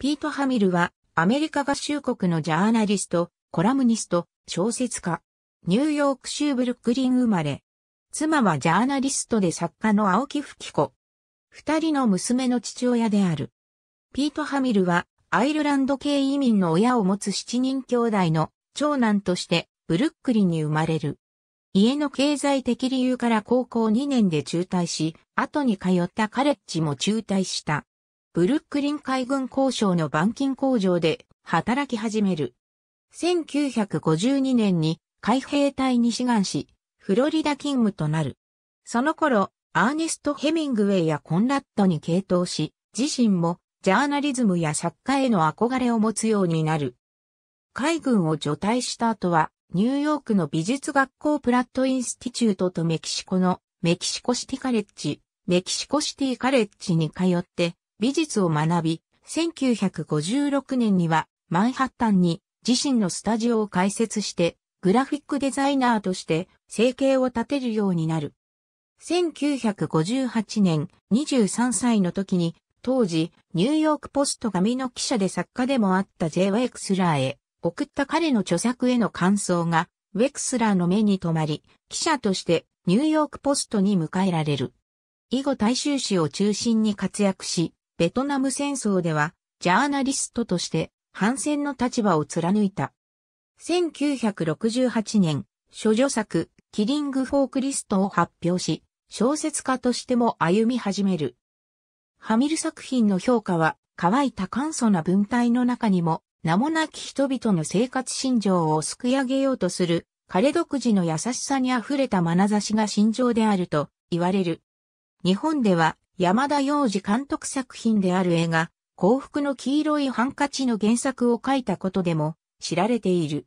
ピート・ハミルは、アメリカ合衆国のジャーナリスト、コラムニスト、小説家。ニューヨーク州ブルックリン生まれ。妻はジャーナリストで作家の青木吹子。二人の娘の父親である。ピート・ハミルは、アイルランド系移民の親を持つ七人兄弟の長男として、ブルックリンに生まれる。家の経済的理由から高校2年で中退し、後に通ったカレッジも中退した。ブルックリン海軍工廠の板金工場で働き始める。1952年に海兵隊に志願し、フロリダ勤務となる。その頃、アーネスト・ヘミングウェイやコンラッドに傾倒し、自身もジャーナリズムや作家への憧れを持つようになる。海軍を除隊した後は、ニューヨークの美術学校プラットインスティチュートとメキシコのメキシコシティカレッジ、メキシコシティカレッジに通って美術を学び、1956年にはマンハッタンに自身のスタジオを開設して、グラフィックデザイナーとして生計を立てるようになる。1958年23歳の時に、当時、ニューヨークポスト紙の記者で作家でもあった J. ウェクスラーへ送った彼の著作への感想が、ウェクスラーの目に留まり、記者としてニューヨークポストに迎えられる。以後大衆紙を中心に活躍し、ベトナム戦争では、ジャーナリストとして、反戦の立場を貫いた。1968年、処女作、キリング・フォークリストを発表し、小説家としても歩み始める。ハミル作品の評価は、乾いた簡素な文体の中にも、名もなき人々の生活心情をすくい上げようとする、彼独自の優しさに溢れた眼差しが心情であると言われる。日本では山田洋次監督作品である映画、幸福の黄色いハンカチの原作を書いたことでも知られている。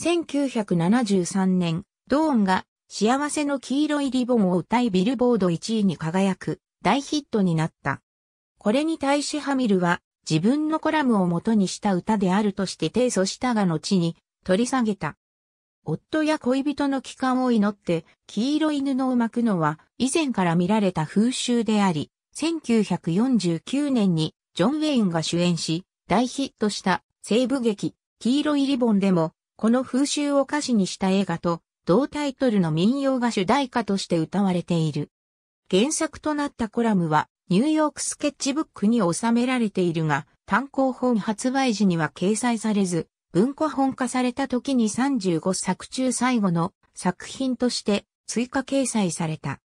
1973年、ドーンが幸せの黄色いリボンを歌いビルボード1位に輝く大ヒットになった。これに対しハミルは自分のコラムを元にした歌であるとして提訴したが後に取り下げた。夫や恋人の帰還を祈って黄色い布を巻くのは以前から見られた風習であり、1949年にジョン・ウェインが主演し大ヒットした西部劇黄色いリボンでもこの風習を歌詞にした映画と同タイトルの民謡が主題歌として歌われている。原作となったコラムはニューヨークスケッチブックに収められているが、単行本発売時には掲載されず、文庫本化された時に35作中最後の作品として追加掲載された。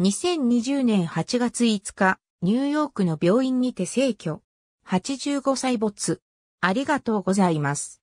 2020年8月5日、ニューヨークの病院にて逝去。85歳没。ありがとうございます。